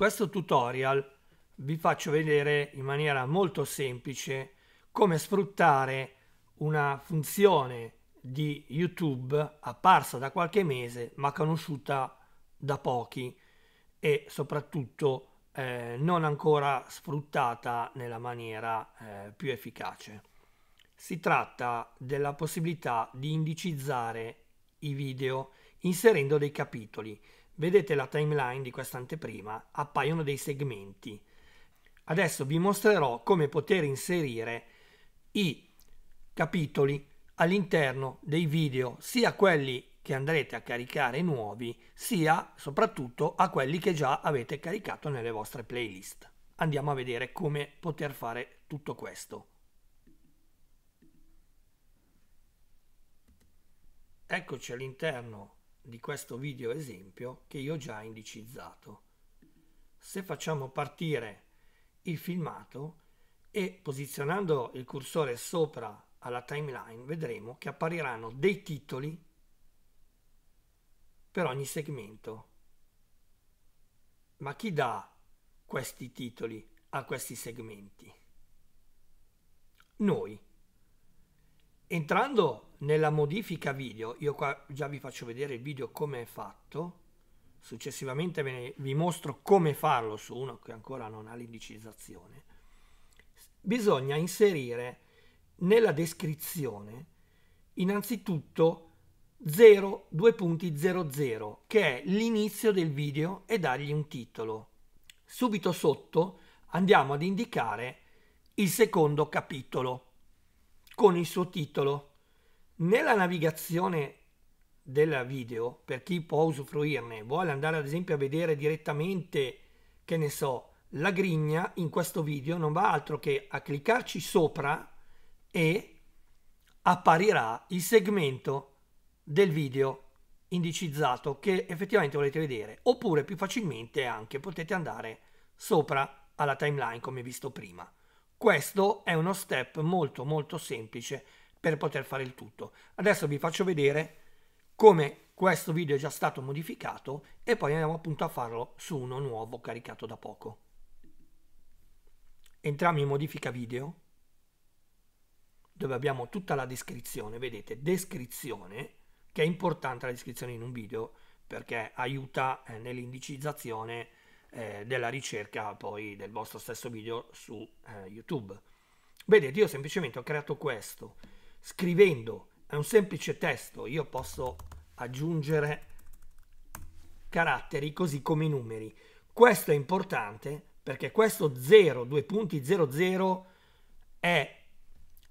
questo tutorial vi faccio vedere in maniera molto semplice come sfruttare una funzione di YouTube apparsa da qualche mese ma conosciuta da pochi e soprattutto eh, non ancora sfruttata nella maniera eh, più efficace. Si tratta della possibilità di indicizzare i video inserendo dei capitoli. Vedete la timeline di questa anteprima, appaiono dei segmenti. Adesso vi mostrerò come poter inserire i capitoli all'interno dei video, sia quelli che andrete a caricare nuovi, sia soprattutto a quelli che già avete caricato nelle vostre playlist. Andiamo a vedere come poter fare tutto questo. Eccoci all'interno di questo video esempio che io ho già indicizzato. Se facciamo partire il filmato e posizionando il cursore sopra alla timeline vedremo che appariranno dei titoli per ogni segmento. Ma chi dà questi titoli a questi segmenti? Noi. Entrando nella modifica video, io qua già vi faccio vedere il video come è fatto, successivamente ne, vi mostro come farlo su uno che ancora non ha l'indicizzazione, bisogna inserire nella descrizione innanzitutto 0.2.00 che è l'inizio del video e dargli un titolo. Subito sotto andiamo ad indicare il secondo capitolo con il suo titolo nella navigazione del video, per chi può usufruirne, vuole andare ad esempio a vedere direttamente, che ne so, la grigna in questo video non va altro che a cliccarci sopra e apparirà il segmento del video indicizzato che effettivamente volete vedere oppure più facilmente anche potete andare sopra alla timeline come visto prima questo è uno step molto molto semplice per poter fare il tutto. Adesso vi faccio vedere come questo video è già stato modificato e poi andiamo appunto a farlo su uno nuovo caricato da poco. Entriamo in modifica video dove abbiamo tutta la descrizione, vedete, descrizione, che è importante la descrizione in un video perché aiuta eh, nell'indicizzazione eh, della ricerca poi del vostro stesso video su eh, YouTube. Vedete, io semplicemente ho creato questo, scrivendo è un semplice testo io posso aggiungere caratteri così come i numeri. Questo è importante perché questo 0, 2.00 è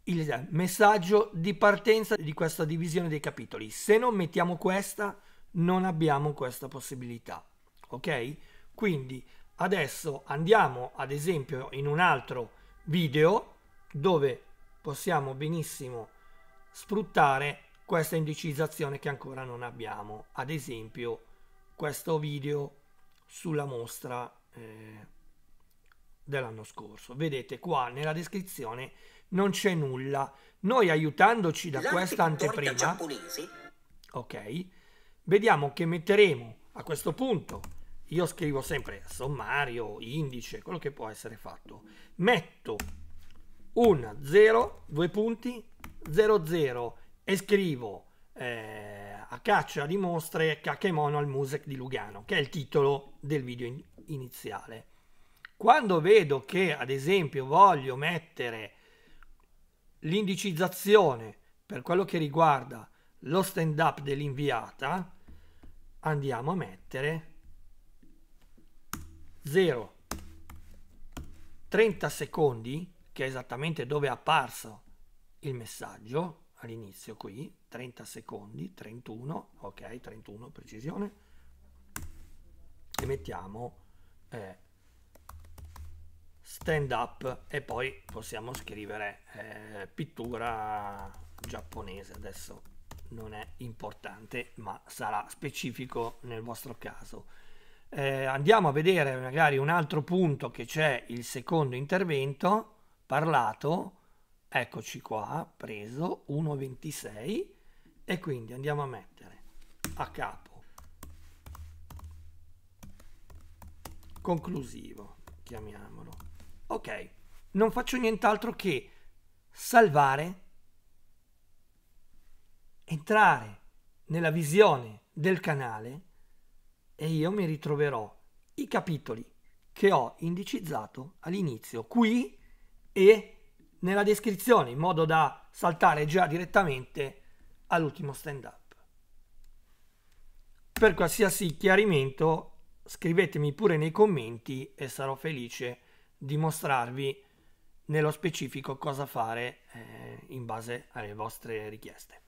il messaggio di partenza di questa divisione dei capitoli. Se non mettiamo questa, non abbiamo questa possibilità. Ok? Quindi adesso andiamo ad esempio in un altro video dove possiamo benissimo sfruttare questa indicizzazione che ancora non abbiamo. Ad esempio questo video sulla mostra eh, dell'anno scorso. Vedete qua nella descrizione non c'è nulla. Noi aiutandoci da questa anteprima Ok. Vediamo che metteremo a questo punto io scrivo sempre sommario, indice, quello che può essere fatto. Metto un 0, due punti 00 e scrivo eh, a caccia di mostre Kakemono al Musec di Lugano, che è il titolo del video in iniziale. Quando vedo che, ad esempio, voglio mettere l'indicizzazione per quello che riguarda lo stand-up dell'inviata, andiamo a mettere 0 30 secondi, che è esattamente dove è apparso il messaggio all'inizio qui, 30 secondi, 31, ok, 31 precisione, e mettiamo eh, stand up e poi possiamo scrivere eh, pittura giapponese, adesso non è importante ma sarà specifico nel vostro caso. Eh, andiamo a vedere magari un altro punto che c'è il secondo intervento parlato, eccoci qua, preso 1,26 e quindi andiamo a mettere a capo conclusivo, chiamiamolo. Ok, non faccio nient'altro che salvare, entrare nella visione del canale e io mi ritroverò i capitoli che ho indicizzato all'inizio qui e nella descrizione in modo da saltare già direttamente all'ultimo stand up. Per qualsiasi chiarimento scrivetemi pure nei commenti e sarò felice di mostrarvi nello specifico cosa fare eh, in base alle vostre richieste.